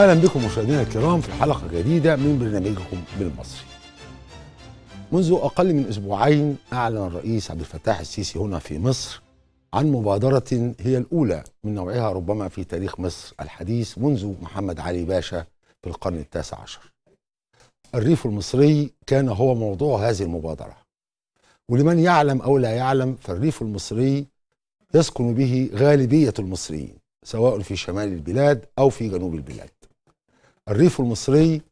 اهلا بكم مشاهدينا الكرام في حلقه جديده من برنامجكم بالمصري. منذ اقل من اسبوعين اعلن الرئيس عبد الفتاح السيسي هنا في مصر عن مبادره هي الاولى من نوعها ربما في تاريخ مصر الحديث منذ محمد علي باشا في القرن التاسع عشر. الريف المصري كان هو موضوع هذه المبادره. ولمن يعلم او لا يعلم فالريف المصري يسكن به غالبيه المصريين سواء في شمال البلاد او في جنوب البلاد. الريف المصري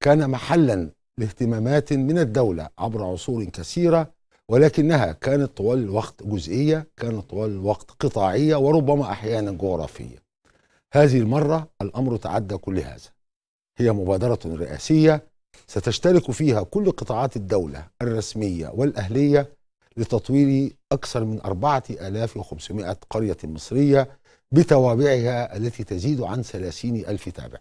كان محلا لاهتمامات من الدولة عبر عصور كثيرة ولكنها كانت طوال الوقت جزئية كانت طوال الوقت قطاعية وربما أحيانا جغرافية هذه المرة الأمر تعدى كل هذا هي مبادرة رئاسية ستشترك فيها كل قطاعات الدولة الرسمية والأهلية لتطوير أكثر من 4500 قرية مصرية بتوابعها التي تزيد عن 30 ألف تابع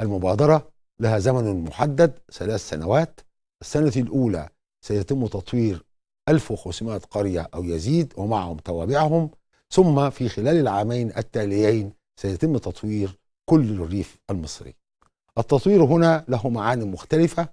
المبادرة لها زمن محدد ثلاث سنوات السنة الأولى سيتم تطوير 1500 قرية أو يزيد ومعهم توابعهم ثم في خلال العامين التاليين سيتم تطوير كل الريف المصري التطوير هنا له معان مختلفة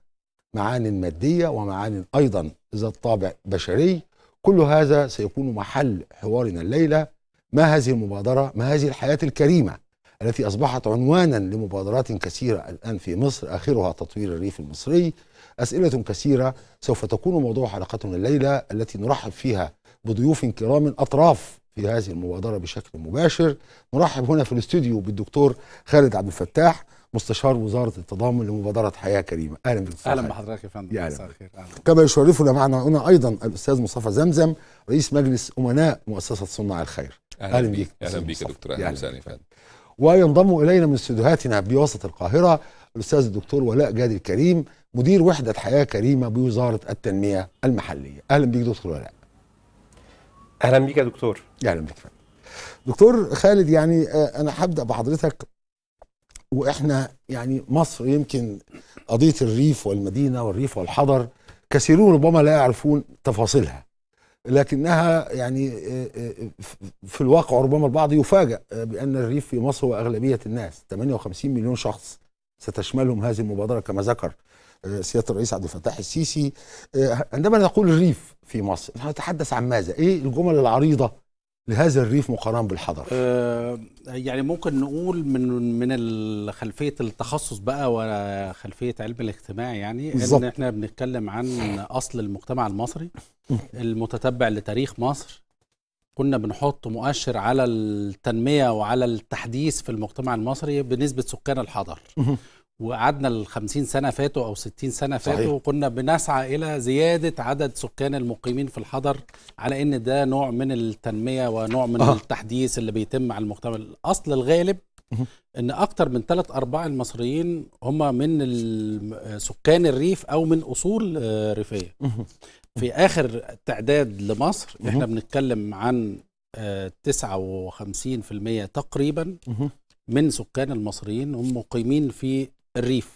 معان مادية ومعان أيضا ذات طابع بشري كل هذا سيكون محل حوارنا الليلة ما هذه المبادرة ما هذه الحياة الكريمة التي أصبحت عنوانا لمبادرات كثيرة الآن في مصر آخرها تطوير الريف المصري أسئلة كثيرة سوف تكون موضوع حلقتنا الليلة التي نرحب فيها بضيوف كرام أطراف في هذه المبادرة بشكل مباشر نرحب هنا في الاستوديو بالدكتور خالد عبد الفتاح مستشار وزارة التضامن لمبادرة حياة كريمة أهلا بك أهلا بحضرتك يا فندم مساء الخير كما يشرفنا معنا هنا أيضا الأستاذ مصطفى زمزم رئيس مجلس أمناء مؤسسة صناع الخير أهلا, أهلا أهلا بك يا دكتور أهلا وسهلا يا فندم وينضم الينا من استديوهاتنا بوسط القاهره الاستاذ الدكتور ولاء جاد الكريم مدير وحده حياه كريمه بوزاره التنميه المحليه اهلا بيك دكتور ولاء اهلا بيك يا دكتور اهلا بيك فعلا. دكتور خالد يعني آه، انا هبدا بحضرتك واحنا يعني مصر يمكن قضيه الريف والمدينه والريف والحضر كثيرون ربما لا يعرفون تفاصيلها لكنها يعني آه، آه، آه، في الواقع ربما البعض يفاجأ بأن الريف في مصر هو أغلبية الناس 58 مليون شخص ستشملهم هذه المبادرة كما ذكر سيادة الرئيس عبد الفتاح السيسي عندما نقول الريف في مصر نحن نتحدث عن ماذا؟ إيه الجمل العريضة لهذا الريف مقارنه بالحضر؟ آه يعني ممكن نقول من من خلفيه التخصص بقى وخلفيه علم الاجتماع يعني بالزبط. ان احنا بنتكلم عن اصل المجتمع المصري المتتبع لتاريخ مصر كنا بنحط مؤشر على التنميه وعلى التحديث في المجتمع المصري بنسبه سكان الحضر وقعدنا ال 50 سنه فاتوا او 60 سنه فاتوا صحيح. كنا بنسعى الى زياده عدد سكان المقيمين في الحضر على ان ده نوع من التنميه ونوع من آه. التحديث اللي بيتم على المجتمع الاصل الغالب ان اكتر من ثلاث ارباع المصريين هم من سكان الريف او من اصول آه، ريفيه في اخر تعداد لمصر احنا بنتكلم عن 59% آه، تقريبا من سكان المصريين هم مقيمين في الريف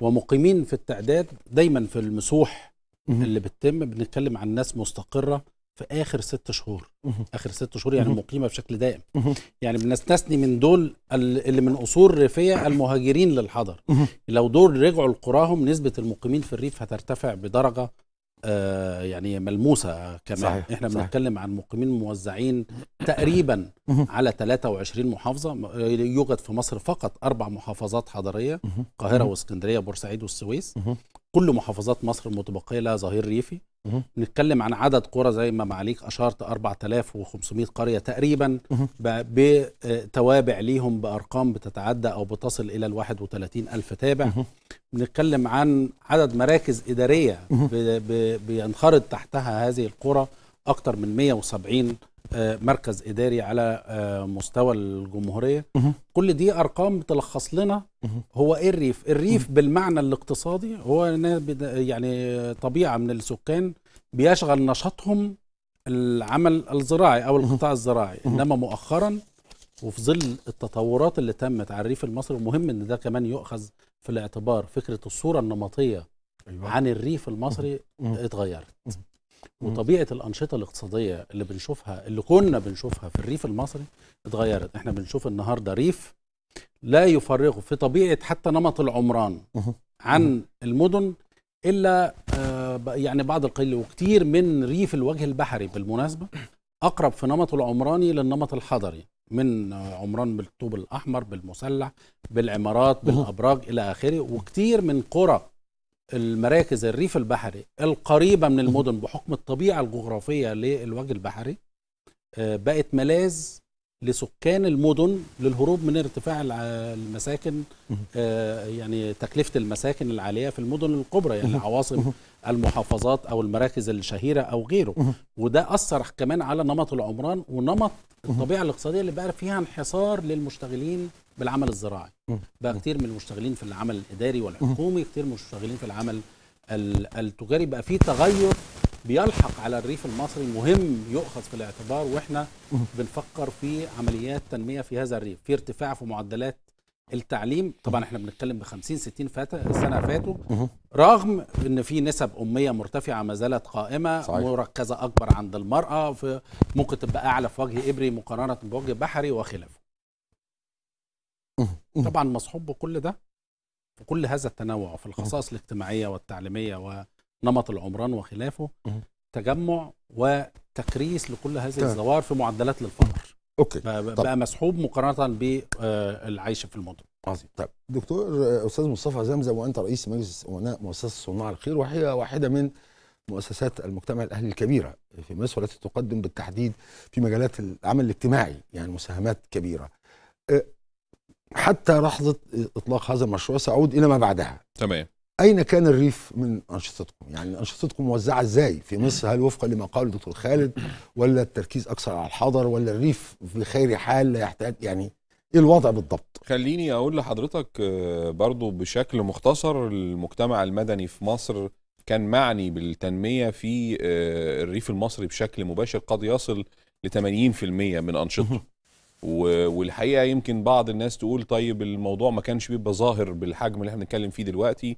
ومقيمين في التعداد دايما في المسوح اللي بتتم بنتكلم عن ناس مستقره في اخر ست شهور اخر ست شهور يعني مقيمه بشكل دائم يعني بنستثني من دول اللي من اصول ريفيه المهاجرين للحضر لو دول رجعوا لقراهم نسبه المقيمين في الريف هترتفع بدرجه آه، يعني ملموسه كمان صحيح. احنا بنتكلم عن مقيمين موزعين تقريبا على 23 محافظه آه، يوجد في مصر فقط اربع محافظات حضريه القاهره واسكندريه بورسعيد والسويس كل محافظات مصر المتبقيه لها ظهير ريفي بنتكلم عن عدد قرى زي ما معاليك اشرت 4500 قريه تقريبا بتوابع ليهم بارقام بتتعدى او بتصل الى ال ألف تابع بنتكلم عن عدد مراكز اداريه بينخرط تحتها هذه القرى اكثر من 170 آه، مركز اداري على آه، مستوى الجمهوريه كل دي ارقام بتلخص لنا هو ايه الريف الريف بالمعنى الاقتصادي هو يعني طبيعه من السكان بيشغل نشاطهم العمل الزراعي او القطاع الزراعي انما مؤخرا وفي ظل التطورات اللي تمت على الريف المصري ومهم ان ده كمان يؤخذ في الاعتبار فكره الصوره النمطيه أيوة. عن الريف المصري اتغيرت وطبيعه الانشطه الاقتصاديه اللي بنشوفها اللي كنا بنشوفها في الريف المصري اتغيرت احنا بنشوف النهارده ريف لا يفرغ في طبيعه حتى نمط العمران عن المدن الا آه، يعني بعض القليل وكتير من ريف الوجه البحري بالمناسبه اقرب في نمطه العمراني للنمط الحضري من آه، عمران بالطوب الاحمر بالمسلح بالعمارات بالابراج الى اخره وكتير من قرى المراكز الريف البحري القريبة من المدن بحكم الطبيعة الجغرافية للوجه البحري آه، بقت ملاذ لسكان المدن للهروب من ارتفاع المساكن آه، يعني تكلفة المساكن العالية في المدن الكبرى يعني عواصم المحافظات أو المراكز الشهيرة أو غيره وده أثر كمان على نمط العمران ونمط الطبيعة الاقتصادية اللي بقى فيها انحصار للمشتغلين بالعمل الزراعي بقى كتير من المشتغلين في العمل الاداري والحكومي كتير من المشتغلين في العمل التجاري بقى في تغير بيلحق على الريف المصري مهم يؤخذ في الاعتبار واحنا بنفكر في عمليات تنميه في هذا الريف في ارتفاع في معدلات التعليم طبعا احنا بنتكلم ب 50 60 فات سنه فاتوا رغم ان في نسب اميه مرتفعه ما زالت قائمه صحيح. مركزه اكبر عند المراه في ممكن تبقى اعلى في وجه ابري مقارنه بوجه بحري وخلافه طبعا مصحوب بكل ده وكل هذا التنوع في الخصائص الاجتماعيه والتعليميه ونمط العمران وخلافه تجمع وتكريس لكل هذه الزوار في معدلات للفقر اوكي بقى طب. مسحوب مقارنه بالعيش آه، في المدن عظيم طيب دكتور آه، استاذ مصطفى زمزم وانت رئيس مجلس امناء مؤسسه صناع الخير وهي واحده من مؤسسات المجتمع الاهلي الكبيره في مصر والتي تقدم بالتحديد في مجالات العمل الاجتماعي يعني مساهمات كبيره آه، حتى لحظه اطلاق هذا المشروع ساعود الى ما بعدها تمام اين كان الريف من انشطتكم يعني انشطتكم موزعه ازاي في مصر هل وفقا لما قال الدكتور خالد ولا التركيز اكثر على الحضر ولا الريف في خير حال لا يحتاج يعني ايه الوضع بالضبط خليني اقول لحضرتك آه، برضو بشكل مختصر المجتمع المدني في مصر كان معني بالتنميه في آه، الريف المصري بشكل مباشر قد يصل ل 80% من انشطته والحقيقه يمكن بعض الناس تقول طيب الموضوع ما كانش بيبقى ظاهر بالحجم اللي احنا بنتكلم فيه دلوقتي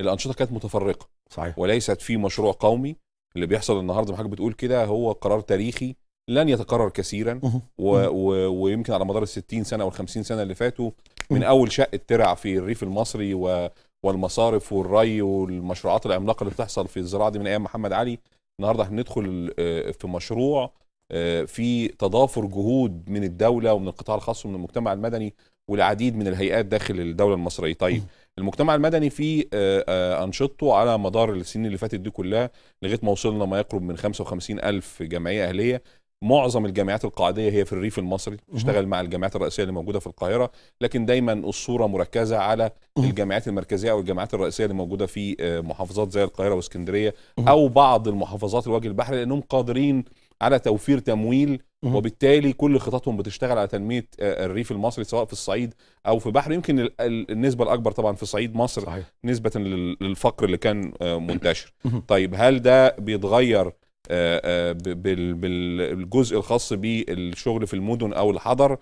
الانشطه كانت متفرقه صحيح وليست في مشروع قومي اللي بيحصل النهارده ما حضرتك بتقول كده هو قرار تاريخي لن يتكرر كثيرا و و ويمكن على مدار ال 60 سنه وال 50 سنه اللي فاتوا من اول شق الترع في الريف المصري و والمصارف والري والمشروعات العملاقه اللي بتحصل في الزراعه دي من ايام محمد علي النهارده هندخل آه، في مشروع آه، في تضافر جهود من الدوله ومن القطاع الخاص ومن المجتمع المدني والعديد من الهيئات داخل الدوله المصريه طيب المجتمع المدني في آه، آه، انشطته على مدار السنين اللي فاتت دي كلها لغايه ما وصلنا ما يقرب من 55 الف جمعيه اهليه معظم الجامعات القاعديه هي في الريف المصري تشتغل مع الجامعات الرئيسيه اللي موجوده في القاهره لكن دايما الصوره مركزه على الجامعات المركزيه او الجامعات الرئيسيه اللي موجوده في محافظات زي القاهره واسكندريه او بعض المحافظات الوجه البحري لانهم قادرين على توفير تمويل وبالتالي كل خططهم بتشتغل على تنميه آه، الريف المصري سواء في الصعيد او في بحر يمكن النسبه الاكبر طبعا في صعيد مصر صحيح. نسبه للفقر اللي كان آه، منتشر طيب هل ده بيتغير آه، بالجزء الخاص بالشغل في المدن او الحضر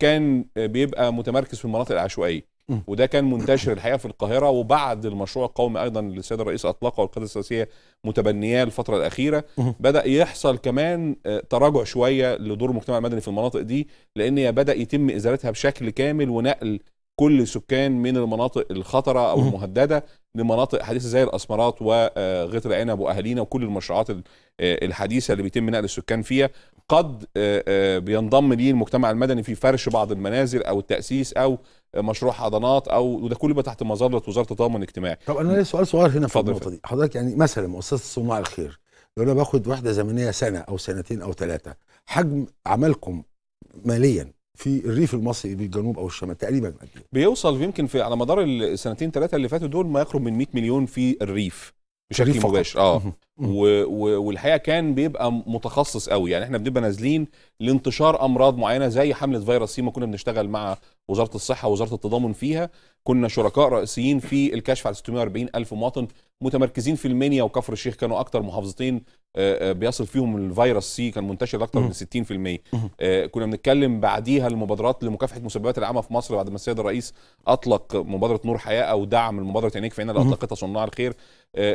كان بيبقى متمركز في المناطق العشوائيه وده كان منتشر الحقيقه في القاهره وبعد المشروع القومي ايضا اللي السيد الرئيس اطلقه والقياده السياسيه متبنياه الفتره الاخيره بدا يحصل كمان آه، تراجع شويه لدور المجتمع المدني في المناطق دي لان هي بدا يتم ازالتها بشكل كامل ونقل كل سكان من المناطق الخطره او المهدده لمناطق حديثه زي الاسمرات وغطر آه، عنب واهالينا وكل المشروعات آه، الحديثه اللي بيتم نقل السكان فيها قد بينضم ليه المجتمع المدني في فرش بعض المنازل او التاسيس او مشروع حضانات او وده كله بقى تحت مظله وزاره التضامن الاجتماعي. طب انا ليه سؤال صغير هنا في النقطه دي حضرتك يعني مثلا مؤسسه صناع الخير لو انا باخد وحده زمنيه سنه او سنتين او ثلاثه حجم عملكم ماليا في الريف المصري بالجنوب او الشمال تقريبا بيوصل يمكن في على مدار السنتين ثلاثه اللي فاتوا دول ما يقرب من 100 مليون في الريف بشكل مباشر اه والحقيقه كان بيبقى متخصص قوي يعني احنا بنبقى نازلين لانتشار امراض معينه زي حمله فيروس سي ما كنا بنشتغل مع وزاره الصحه ووزاره التضامن فيها كنا شركاء رئيسيين في الكشف على 640 الف مواطن متمركزين في المنيا وكفر الشيخ كانوا اكثر محافظتين آه، آه، بيصل فيهم الفيروس سي كان منتشر اكثر من 60% آه، كنا بنتكلم بعديها المبادرات لمكافحه مسببات العمى في مصر بعد ما السيد الرئيس اطلق مبادره نور حياه او دعم المبادره عينيك في عينينا اللي اطلقتها صناع الخير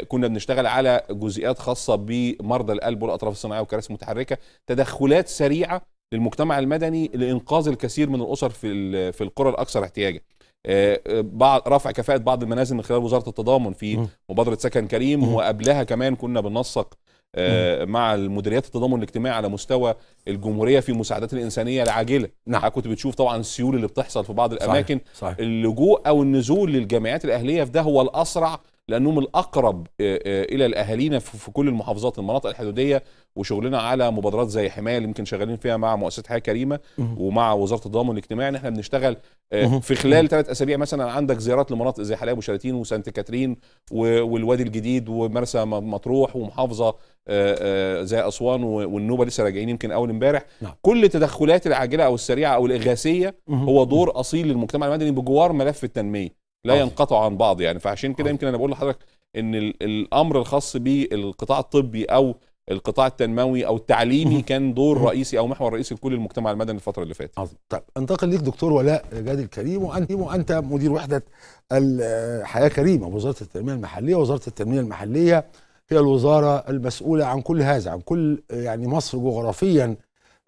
كنا بنشتغل على جزئيات خاصه بمرضى القلب والاطراف الصناعيه والكراسي المتحركه تدخلات سريعه للمجتمع المدني لانقاذ الكثير من الاسر في في القرى الاكثر احتياجا آه، آه، بعض رفع كفاءه بعض المنازل من خلال وزاره التضامن في مبادره سكن كريم وقبلها كمان كنا بننسق آه، مع المديريات التضامن الاجتماعي على مستوى الجمهوريه في المساعدات الانسانيه العاجله نعم كنت بتشوف طبعا السيول اللي بتحصل في بعض الاماكن صحيح. صحيح. اللجوء او النزول للجامعات الاهليه في ده هو الاسرع لانهم الاقرب الى الاهالينا في كل المحافظات المناطق الحدوديه وشغلنا على مبادرات زي حمايه اللي يمكن شغالين فيها مع مؤسسه حياه كريمه ومع وزاره الضامن الاجتماعي ان احنا بنشتغل آه، في خلال ثلاث اسابيع مثلا عندك زيارات لمناطق زي حلايب وشلاتين وسانت كاترين والوادي الجديد ومرسى مطروح ومحافظه آه، آه، زي اسوان والنوبه لسه راجعين يمكن اول امبارح نعم. كل التدخلات العاجله او السريعه او الاغاثيه هو دور اصيل للمجتمع المدني بجوار ملف التنميه لا ينقطع عن بعض يعني فعشان كده يمكن انا بقول لحضرتك ان الامر الخاص بالقطاع الطبي او القطاع التنموي او التعليمي كان دور رئيسي او محور رئيسي لكل المجتمع المدني الفتره اللي فاتت. عظيم. طيب انتقل ليك دكتور ولاء جاد الكريم وانت مدير وحده الحياه كريمه وزاره التنميه المحليه، وزاره التنميه المحليه هي الوزاره المسؤوله عن كل هذا، عن كل يعني مصر جغرافيا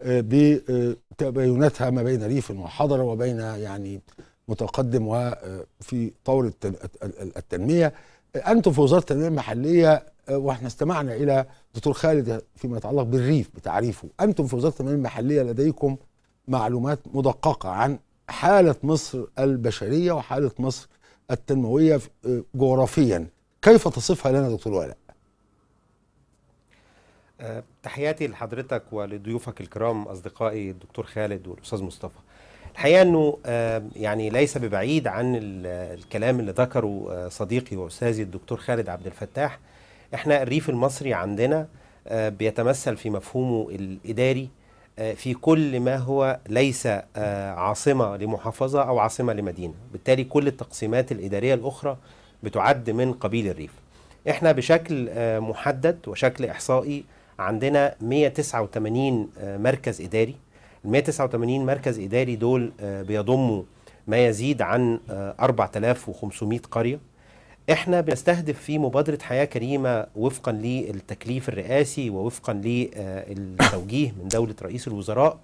آه، بتبايناتها ما بين ريف وحضره وبين يعني متقدم وفي آه، طور التنميه انتم في وزاره التنميه المحليه آه، واحنا استمعنا الى دكتور خالد فيما يتعلق بالريف بتعريفه انتم في وزاره التنميه المحليه لديكم معلومات مدققه عن حاله مصر البشريه وحاله مصر التنمويه آه، جغرافيا كيف تصفها لنا دكتور ولاء آه، تحياتي لحضرتك ولضيوفك الكرام اصدقائي الدكتور خالد والاستاذ مصطفى الحقيقه انه يعني ليس ببعيد عن الكلام اللي ذكره آه، صديقي واستاذي الدكتور خالد عبد الفتاح احنا الريف المصري عندنا آه، بيتمثل في مفهومه الاداري آه، في كل ما هو ليس عاصمه لمحافظه او عاصمه لمدينه بالتالي كل التقسيمات الاداريه الاخرى بتعد من قبيل الريف احنا بشكل محدد وشكل احصائي عندنا 189 مركز اداري ال 189 مركز إداري دول آه، بيضموا ما يزيد عن 4500 آه، قرية احنا بنستهدف في مبادرة حياة كريمة وفقا للتكليف الرئاسي ووفقا للتوجيه من دولة رئيس الوزراء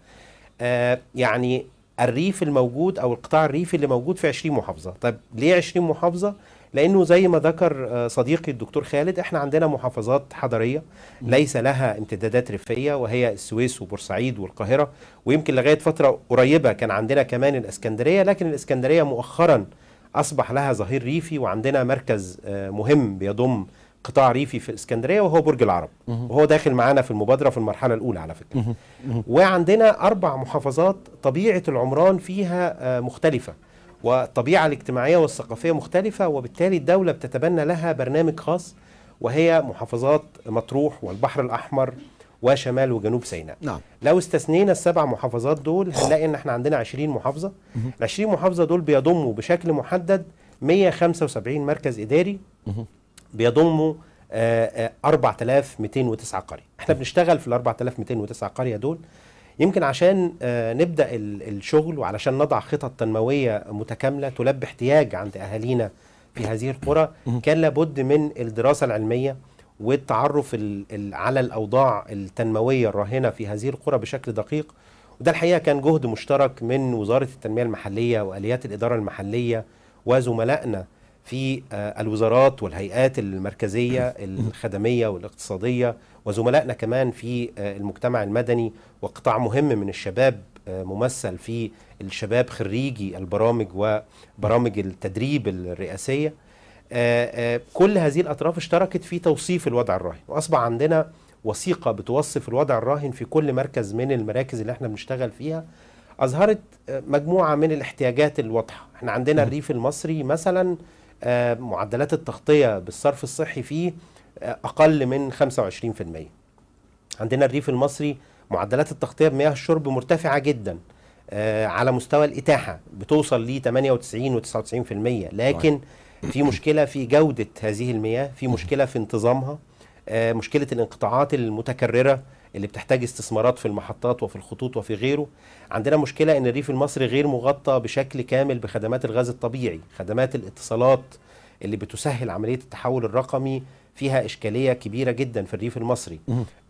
آه، يعني الريف الموجود او القطاع الريفي اللي موجود في 20 محافظة طب ليه 20 محافظة؟ لانه زي ما ذكر آه، صديقي الدكتور خالد احنا عندنا محافظات حضريه ليس لها امتدادات ريفيه وهي السويس وبورسعيد والقاهره ويمكن لغايه فتره قريبه كان عندنا كمان الاسكندريه لكن الاسكندريه مؤخرا اصبح لها ظهير ريفي وعندنا مركز آه، مهم بيضم قطاع ريفي في الاسكندريه وهو برج العرب وهو داخل معانا في المبادره في المرحله الاولى على فكره وعندنا اربع محافظات طبيعه العمران فيها آه، مختلفه والطبيعة الاجتماعية والثقافية مختلفة وبالتالي الدولة بتتبنى لها برنامج خاص وهي محافظات مطروح والبحر الأحمر وشمال وجنوب سيناء نعم. لو استثنينا السبع محافظات دول هنلاقي ان احنا عندنا 20 محافظة ال 20 محافظة دول بيضموا بشكل محدد 175 مركز إداري بيضموا 4209 آه، آه، قرية احنا بنشتغل في ال 4209 قرية دول يمكن عشان آه، نبدا الشغل وعلشان نضع خطط تنمويه متكامله تلبي احتياج عند اهالينا في هذه القرى كان لابد من الدراسه العلميه والتعرف على الاوضاع التنمويه الراهنه في هذه القرى بشكل دقيق وده الحقيقه كان جهد مشترك من وزاره التنميه المحليه واليات الاداره المحليه وزملائنا في آه، الوزارات والهيئات المركزية الخدمية والاقتصادية وزملائنا كمان في آه، المجتمع المدني وقطاع مهم من الشباب آه، ممثل في الشباب خريجي البرامج وبرامج التدريب الرئاسية كل هذه الأطراف اشتركت في توصيف الوضع الراهن وأصبح عندنا وثيقة بتوصف الوضع الراهن في كل مركز من المراكز اللي احنا بنشتغل فيها أظهرت مجموعة من الاحتياجات الواضحة احنا عندنا الريف المصري مثلاً آه، معدلات التغطيه بالصرف الصحي فيه آه، اقل من 25% عندنا الريف المصري معدلات التغطيه بمياه الشرب مرتفعه جدا آه، على مستوى الاتاحه بتوصل ل 98 و99% لكن في مشكله في جوده هذه المياه في مشكله في انتظامها مشكله الانقطاعات المتكرره اللي بتحتاج استثمارات في المحطات وفي الخطوط وفي غيره عندنا مشكلة أن الريف المصري غير مغطى بشكل كامل بخدمات الغاز الطبيعي خدمات الاتصالات اللي بتسهل عملية التحول الرقمي فيها إشكالية كبيرة جدا في الريف المصري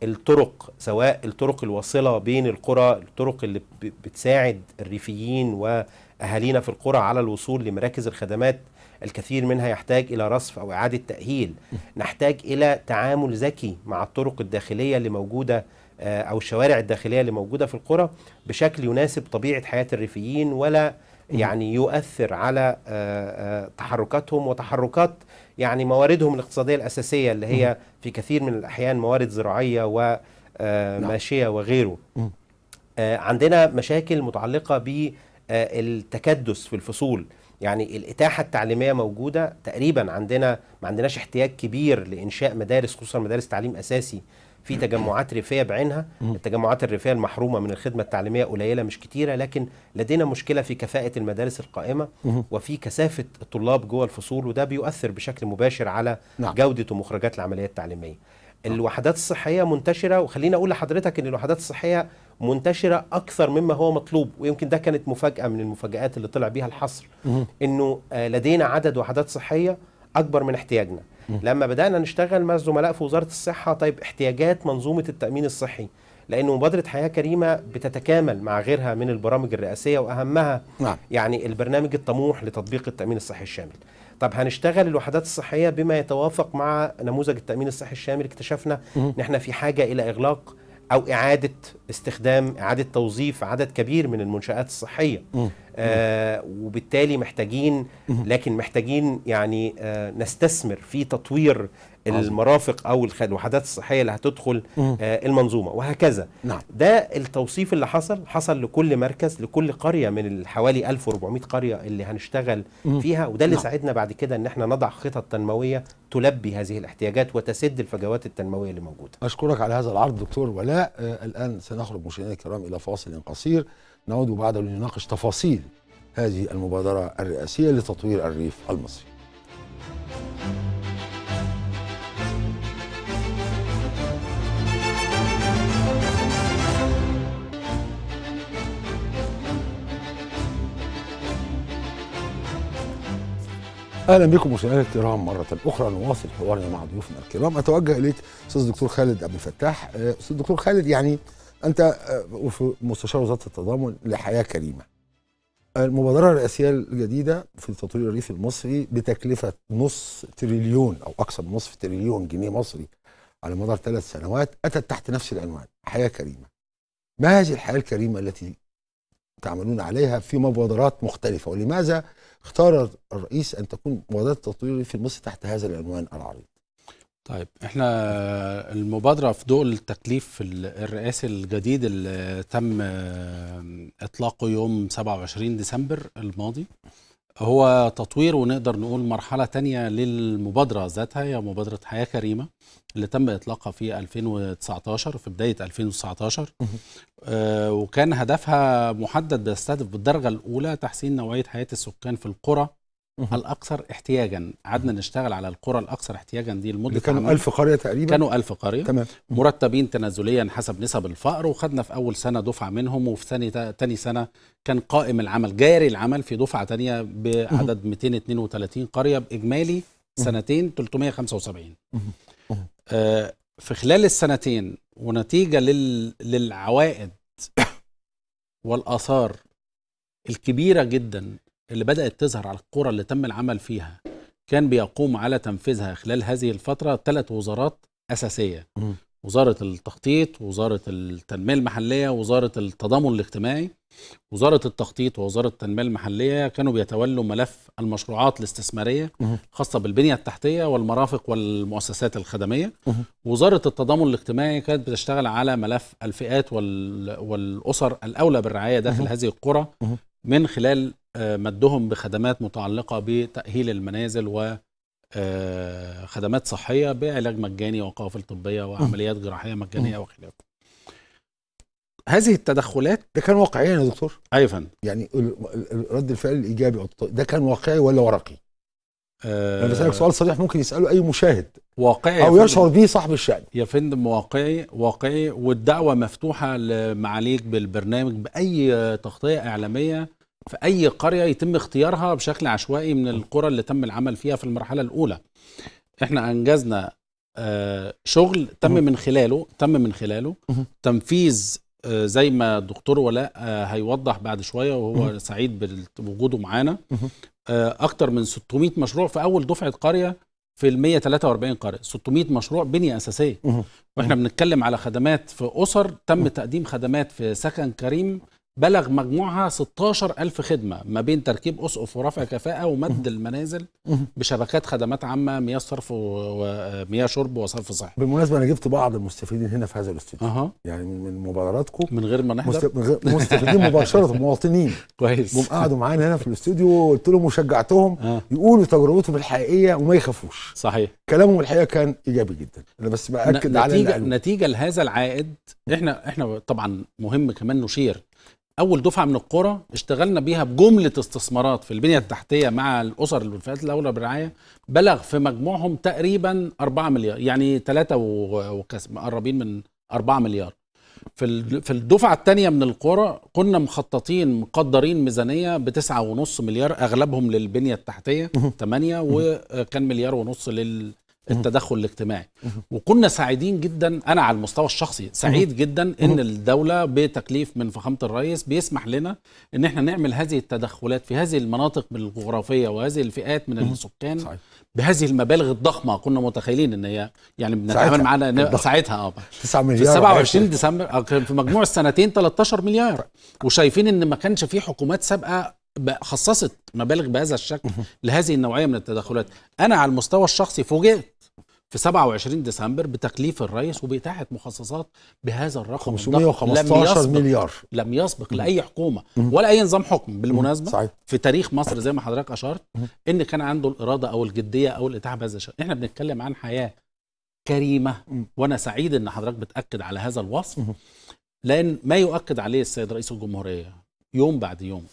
الطرق سواء الطرق الواصلة بين القرى الطرق اللي بتساعد الريفيين وأهالينا في القرى على الوصول لمراكز الخدمات الكثير منها يحتاج إلى رصف أو إعادة تأهيل نحتاج إلى تعامل ذكي مع الطرق الداخلية اللي موجودة آه، أو الشوارع الداخلية اللي موجودة في القرى بشكل يناسب طبيعة حياة الريفيين ولا يعني يؤثر على آه، آه، تحركاتهم وتحركات يعني مواردهم الاقتصادية الأساسية اللي هي في كثير من الأحيان موارد زراعية وماشية نعم. وغيره عندنا مشاكل متعلقة بالتكدس في الفصول يعني الاتاحه التعليميه موجوده تقريبا عندنا ما عندناش احتياج كبير لانشاء مدارس خصوصا مدارس تعليم اساسي في تجمعات ريفيه بعينها التجمعات الريفيه المحرومه من الخدمه التعليميه قليله مش كتيره لكن لدينا مشكله في كفاءه المدارس القائمه وفي كثافه الطلاب جوه الفصول وده بيؤثر بشكل مباشر على نعم. جوده ومخرجات العمليه التعليميه نعم. الوحدات الصحيه منتشره وخلينا اقول لحضرتك ان الوحدات الصحيه منتشره اكثر مما هو مطلوب ويمكن ده كانت مفاجاه من المفاجات اللي طلع بيها الحصر انه آه، لدينا عدد وحدات صحيه اكبر من احتياجنا لما بدانا نشتغل مع الزملاء في وزاره الصحه طيب احتياجات منظومه التامين الصحي لان مبادره حياه كريمه بتتكامل مع غيرها من البرامج الرئاسيه واهمها نعم. يعني البرنامج الطموح لتطبيق التامين الصحي الشامل طب هنشتغل الوحدات الصحيه بما يتوافق مع نموذج التامين الصحي الشامل اكتشفنا ان احنا في حاجه الى اغلاق او اعاده استخدام اعاده توظيف عدد كبير من المنشات الصحيه آه وبالتالي محتاجين لكن محتاجين يعني آه نستثمر في تطوير المرافق او الوحدات الصحيه اللي هتدخل آه، المنظومه وهكذا نعم. ده التوصيف اللي حصل حصل لكل مركز لكل قريه من حوالي 1400 قريه اللي هنشتغل فيها وده اللي نعم. ساعدنا بعد كده ان احنا نضع خطط تنمويه تلبي هذه الاحتياجات وتسد الفجوات التنمويه اللي موجوده اشكرك على هذا العرض دكتور ولاء آه الان سنخرج مشاهدينا الكرام الى فاصل قصير نعود بعده لنناقش تفاصيل هذه المبادره الرئاسيه لتطوير الريف المصري اهلا بكم مشاهدينا الكرام مره اخرى نواصل حوارنا مع ضيوفنا الكرام اتوجه اليك استاذ الدكتور خالد ابو الفتاح آه، استاذ الدكتور خالد يعني انت آه، مستشار وزاره التضامن لحياه كريمه المبادره الرئاسيه الجديده في تطوير الريف المصري بتكلفه نص تريليون او اكثر من نصف تريليون جنيه مصري على مدار ثلاث سنوات اتت تحت نفس العنوان حياه كريمه ما هذه الحياه الكريمه التي تعملون عليها في مبادرات مختلفه ولماذا اختار الرئيس ان تكون مبادرة التطوير في مصر تحت هذا العنوان العريض. طيب احنا المبادره في ضوء التكليف الرئاسي الجديد اللي تم اطلاقه يوم 27 ديسمبر الماضي هو تطوير ونقدر نقول مرحلة تانية للمبادرة ذاتها هي مبادرة حياة كريمة اللي تم إطلاقها في 2019 في بداية 2019 آه وكان هدفها محدد بيستهدف بالدرجة الأولى تحسين نوعية حياة السكان في القرى الاكثر احتياجا قعدنا نشتغل على القرى الاكثر احتياجا دي لمده اللي كانوا 1000 قريه تقريبا كانوا 1000 قريه تمام مرتبين تنازليا حسب نسب الفقر وخدنا في اول سنه دفعه منهم وفي ثاني ثاني سنه كان قائم العمل جاري العمل في دفعه ثانيه بعدد 232 قريه باجمالي سنتين 375 آه في خلال السنتين ونتيجه لل... للعوائد والاثار الكبيره جدا اللي بدأت تظهر على القرى اللي تم العمل فيها كان بيقوم على تنفيذها خلال هذه الفترة ثلاث وزارات أساسية وزارة التخطيط وزارة التنمية المحلية وزارة التضامن الاجتماعي وزارة التخطيط ووزارة التنمية المحلية كانوا بيتولوا ملف المشروعات الاستثمارية خاصة بالبنية التحتية والمرافق والمؤسسات الخدمية وزارة التضامن الاجتماعي كانت بتشتغل على ملف الفئات والأسر الأولى بالرعاية داخل هذه القرى من خلال آه، مدهم بخدمات متعلقة بتأهيل المنازل و آه، خدمات صحية بعلاج مجاني وقوافل طبية وعمليات جراحية مجانية وخلافه هذه التدخلات ده كان واقعيا يا دكتور ايوه فندم يعني رد الفعل الايجابي ده كان واقعي ولا ورقي أه انا بسالك سؤال صريح ممكن يساله اي مشاهد واقعي او يشعر به صاحب الشان يا فندم واقعي واقعي والدعوه مفتوحه لمعاليك بالبرنامج باي تغطيه اعلاميه في أي قرية يتم اختيارها بشكل عشوائي من القرى اللي تم العمل فيها في المرحلة الأولى احنا أنجزنا آه، شغل تم من خلاله تم من خلاله تنفيذ آه، زي ما الدكتور ولاء آه، هيوضح بعد شويه وهو سعيد بوجوده معانا اكتر من 600 مشروع في اول دفعه قريه في ال 143 قريه 600 مشروع بنيه اساسيه واحنا بنتكلم على خدمات في اسر تم تقديم خدمات في سكن كريم بلغ مجموعها 16000 خدمه ما بين تركيب اسقف ورفع كفاءه ومد المنازل بشبكات خدمات عامه مياه صرف ومياه شرب وصرف صحي بالمناسبه انا جبت بعض المستفيدين هنا في هذا الاستوديو أه. يعني من مبادراتكم من غير ما نحضر مستفيدين مباشره مواطنين كويس قعدوا معانا هنا في الاستوديو وقلت لهم وشجعتهم أه. يقولوا تجربتهم الحقيقيه وما يخافوش صحيح كلامهم الحقيقه كان ايجابي جدا انا بس باكد على نتيجه نتيجه لهذا العائد احنا احنا طبعا مهم كمان نشير اول دفعه من القرى اشتغلنا بيها بجمله استثمارات في البنيه التحتيه مع الاسر والفئات الاولى بالرعايه بلغ في مجموعهم تقريبا 4 مليار يعني 3 مقربين من 4 مليار في في الدفعه الثانيه من القرى كنا مخططين مقدرين ميزانيه ب 9.5 مليار اغلبهم للبنيه التحتيه 8 وكان مليار ونص لل التدخل الاجتماعي وكنا سعيدين جدا انا على المستوى الشخصي سعيد جدا ان الدوله بتكليف من فخامه الرئيس بيسمح لنا ان احنا نعمل هذه التدخلات في هذه المناطق الجغرافيه وهذه الفئات من السكان بهذه المبالغ الضخمه كنا متخيلين ان هي يعني بنتعامل معانا ساعتها اه 9 مليار 27 ديسمبر آه، في مجموع السنتين 13 مليار طيب. وشايفين ان ما كانش في حكومات سابقه خصصت مبالغ بهذا الشكل لهذه النوعيه من التدخلات انا على المستوى الشخصي فوجئت في 27 ديسمبر بتكليف الرئيس وبإتاحة مخصصات بهذا الرقم 515 لم مليار لم يسبق لأي حكومة ولا أي نظام حكم بالمناسبة صحيح. في تاريخ مصر زي ما حضرتك أشرت إن كان عنده الإرادة أو الجدية أو الإتاحة بهذا الشكل إحنا بنتكلم عن حياة كريمة وأنا سعيد إن حضرتك بتأكد على هذا الوصف لأن ما يؤكد عليه السيد رئيس الجمهورية يوم بعد يوم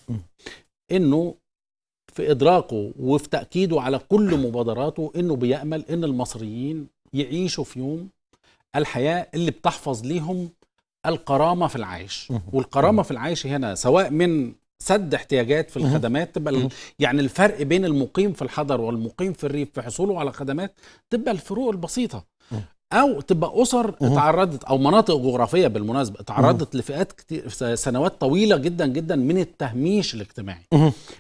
إنه في إدراكه وفي تأكيده على كل مبادراته إنه بيأمل إن المصريين يعيشوا في يوم الحياة اللي بتحفظ ليهم الكرامة في العيش والكرامة في العيش هنا سواء من سد احتياجات في الخدمات تبقى يعني الفرق بين المقيم في الحضر والمقيم في الريف في حصوله على خدمات تبقى الفروق البسيطة او تبقى اسر اتعرضت او مناطق جغرافيه بالمناسبه اتعرضت لفئات كتير سنوات طويله جدا جدا من التهميش الاجتماعي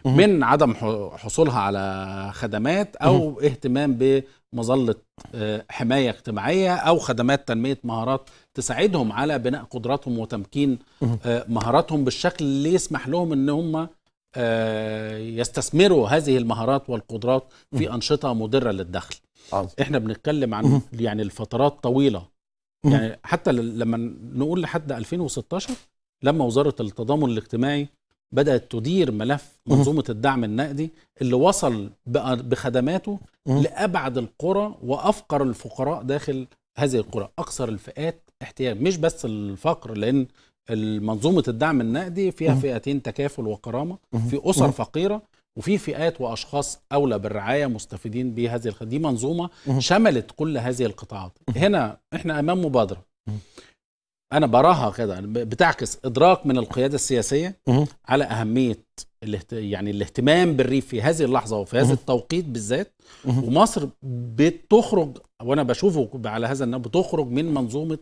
من عدم حصولها على خدمات او اهتمام بمظله آه، حمايه اجتماعيه او خدمات تنميه مهارات تساعدهم على بناء قدراتهم وتمكين آه، مهاراتهم بالشكل اللي يسمح لهم ان هم آه، يستثمروا هذه المهارات والقدرات في انشطه مدره للدخل عزيز. آه. احنا بنتكلم عن يعني الفترات طويله يعني حتى لما نقول لحد 2016 لما وزاره التضامن الاجتماعي بدات تدير ملف منظومه الدعم النقدي اللي وصل بخدماته لابعد القرى وافقر الفقراء داخل هذه القرى اكثر الفئات احتياج مش بس الفقر لان منظومه الدعم النقدي فيها فئتين تكافل وكرامه في اسر فقيره وفي فئات واشخاص اولى بالرعايه مستفيدين بهذه الخدمه دي منظومه شملت كل هذه القطاعات هنا احنا امام مبادره انا براها كده بتعكس ادراك من القياده السياسيه على اهميه الاهت... يعني الاهتمام بالريف في هذه اللحظه وفي هذا التوقيت بالذات ومصر بتخرج وانا بشوفه على هذا النحو بتخرج من منظومه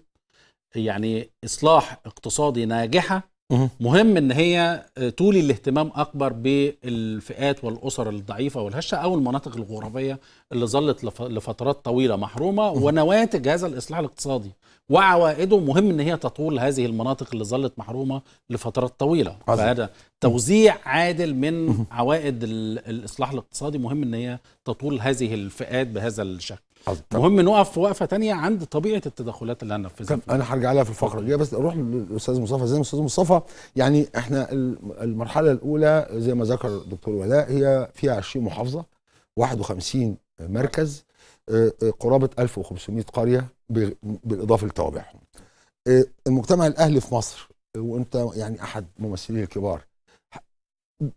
يعني اصلاح اقتصادي ناجحه مهم ان هي آه، تولي الاهتمام اكبر بالفئات والاسر الضعيفه والهشه او المناطق الغربيه اللي ظلت لفترات طويله محرومه ونواتج هذا الاصلاح الاقتصادي وعوائده مهم ان هي تطول هذه المناطق اللي ظلت محرومه لفترات طويله عزيز. فهذا توزيع عادل من عوائد الاصلاح الاقتصادي مهم ان هي تطول هذه الفئات بهذا الشكل حظ مهم نقف وقفه تانية عند طبيعه التدخلات اللي هننفذها انا هرجع لها في الفقره الجايه بس اروح للاستاذ مصطفى زي الاستاذ مصطفى يعني احنا المرحله الاولى زي ما ذكر الدكتور ولاء هي فيها 20 محافظه 51 مركز آه، آه، قرابه 1500 قريه بالاضافه لتوابعهم آه، المجتمع الاهلي في مصر وانت يعني احد ممثليه الكبار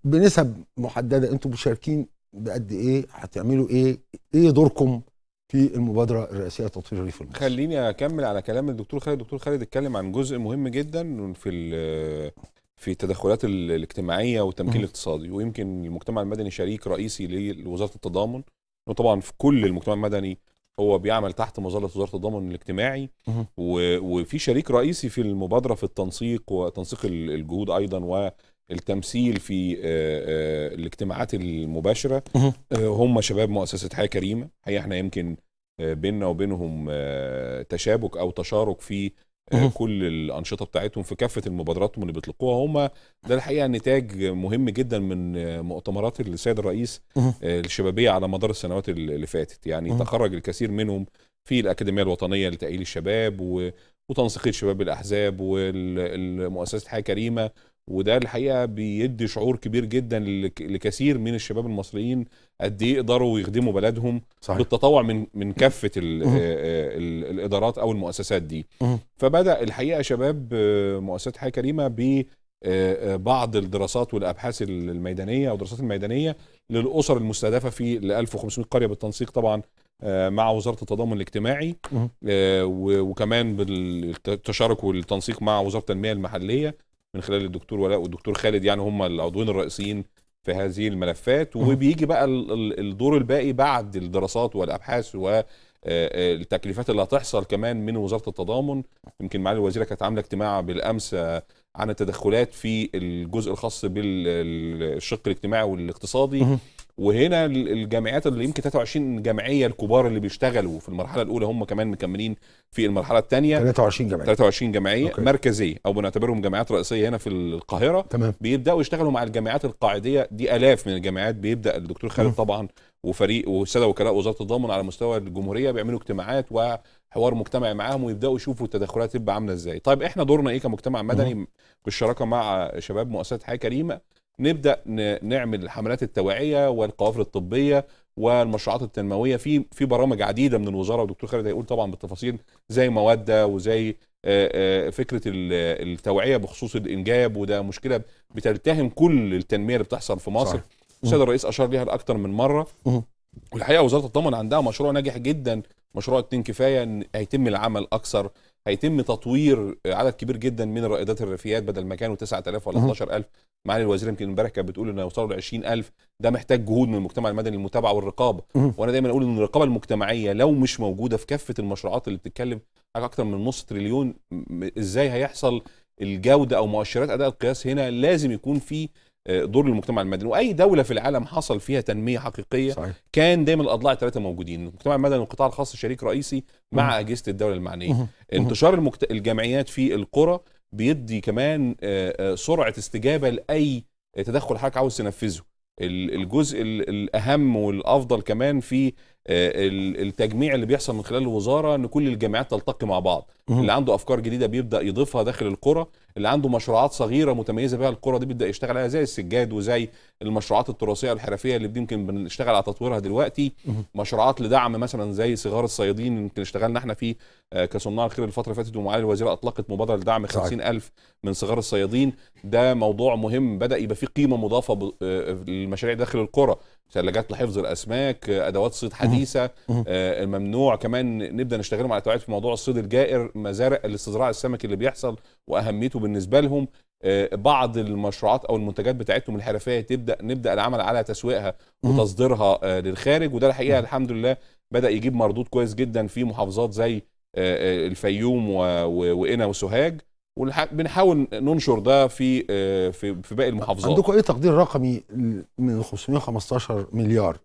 بنسب محدده انتم مشاركين بقد ايه هتعملوا ايه ايه دوركم في المبادره الرئاسيه لتطوير الريف المصري. خليني اكمل على كلام الدكتور خالد، الدكتور خالد اتكلم عن جزء مهم جدا في في التدخلات الاجتماعيه والتمكين الاقتصادي ويمكن المجتمع المدني شريك رئيسي لوزاره التضامن وطبعا في كل المجتمع المدني هو بيعمل تحت مظله وزاره التضامن الاجتماعي وفي شريك رئيسي في المبادره في التنسيق وتنسيق الجهود ايضا و التمثيل في آه، آه، الاجتماعات المباشره آه، هم شباب مؤسسه حياه كريمه هي احنا يمكن بيننا وبينهم تشابك او تشارك في كل الانشطه بتاعتهم في كافه المبادرات اللي بيطلقوها هم ده الحقيقه نتاج مهم جدا من مؤتمرات السيد الرئيس الشبابيه على مدار السنوات اللي فاتت يعني تخرج الكثير منهم في الاكاديميه الوطنيه لتاهيل الشباب وتنسيقيه شباب الاحزاب ومؤسسه حياه كريمه وده الحقيقه بيدي شعور كبير جدا لكثير من الشباب المصريين قد ايه يقدروا يخدموا بلدهم صحيح. بالتطوع من من كافه الـ آه، آه، الـ الادارات او المؤسسات دي فبدا الحقيقه شباب آه، مؤسسات حياه كريمه ب بعض الدراسات والابحاث الميدانيه او الدراسات الميدانيه للاسر المستهدفه في ال 1500 قريه بالتنسيق طبعا مع وزاره التضامن الاجتماعي وكمان بالتشارك والتنسيق مع وزاره التنميه المحليه من خلال الدكتور ولاء والدكتور خالد يعني هم العضوين الرئيسيين في هذه الملفات وبيجي بقى الدور الباقي بعد الدراسات والابحاث و آه، آه، التكليفات اللي هتحصل كمان من وزاره التضامن يمكن معالي الوزيره كانت عامله اجتماع بالامس آه، عن التدخلات في الجزء الخاص بالشق الاجتماعي والاقتصادي وهنا الجامعات اللي يمكن 23 جمعيه الكبار اللي بيشتغلوا في المرحله الاولى هم كمان مكملين في المرحله الثانيه 23 جمعيه 23 جمعيه أوكي. مركزيه او بنعتبرهم جامعات رئيسيه هنا في القاهره تمام. بيبداوا يشتغلوا مع الجامعات القاعديه دي الاف من الجامعات بيبدا الدكتور خالد طبعا وفريق والساده وكلاء وزاره الضامن على مستوى الجمهوريه بيعملوا اجتماعات وحوار مجتمعي معاهم ويبداوا يشوفوا التدخلات تبقى عامله ازاي طيب احنا دورنا ايه كمجتمع مدني بالشراكه مع شباب مؤسسه حياه كريمه نبدا نعمل الحملات التوعيه والقوافل الطبيه والمشروعات التنمويه في في برامج عديده من الوزاره والدكتور خالد هيقول طبعا بالتفاصيل زي موده وزي آه، آه، فكره التوعيه بخصوص الانجاب وده مشكله بتلتهم كل التنميه اللي بتحصل في مصر السيد الرئيس اشار ليها لاكثر من مره والحقيقه وزاره الضمان عندها مشروع ناجح جدا مشروع اتنين كفايه ان هيتم العمل اكثر هيتم تطوير عدد كبير جدا من الرائدات الريفيات بدل ما كانوا 9000 ولا 11000 معالي الوزير يمكن امبارح كانت بتقول انه يوصلوا ل 20000 ده محتاج جهود من المجتمع المدني المتابعه والرقابه وانا دايما اقول ان الرقابه المجتمعيه لو مش موجوده في كافه المشروعات اللي بتتكلم حاجه اكتر من نص تريليون ازاي هيحصل الجوده او مؤشرات اداء القياس هنا لازم يكون في دور المجتمع المدني واي دوله في العالم حصل فيها تنميه حقيقيه صحيح. كان دايما الاضلاع الثلاثه موجودين المجتمع المدني والقطاع الخاص شريك رئيسي مع مه. اجهزه الدوله المعنيه مه. انتشار المكت... الجمعيات في القرى بيدي كمان آه، آه، سرعه استجابه لاي تدخل حضرتك عاوز تنفذه الجزء الاهم والافضل كمان في التجميع اللي بيحصل من خلال الوزاره ان كل الجامعات تلتقي مع بعض اللي عنده افكار جديده بيبدا يضيفها داخل القرى اللي عنده مشروعات صغيره متميزه بها القرى دي بيبدا يشتغل عليها زي السجاد وزي المشروعات التراثيه والحرفيه اللي يمكن بنشتغل على تطويرها دلوقتي مشروعات لدعم مثلا زي صغار الصيادين يمكن اشتغلنا احنا فيه آه، كصناع الخير الفتره اللي فاتت ومعالي الوزيره اطلقت مبادره لدعم 50000 من صغار الصيادين ده موضوع مهم بدا يبقى فيه قيمه مضافه للمشاريع آه، داخل القرى ثلاجات لحفظ الاسماك آه، ادوات صيد حديثه الحديثه آه، الممنوع كمان نبدا نشتغلهم على توعيه في موضوع الصيد الجائر مزارع الاستزراع السمك اللي بيحصل واهميته بالنسبه لهم آه، بعض المشروعات او المنتجات بتاعتهم الحرفيه تبدا نبدا العمل على تسويقها وتصديرها آه، للخارج وده الحقيقه الحمد لله بدا يجيب مردود كويس جدا في محافظات زي الفيوم وقنا وسوهاج وبنحاول ننشر ده في في في باقي المحافظات عندكم اي تقدير رقمي من 515 مليار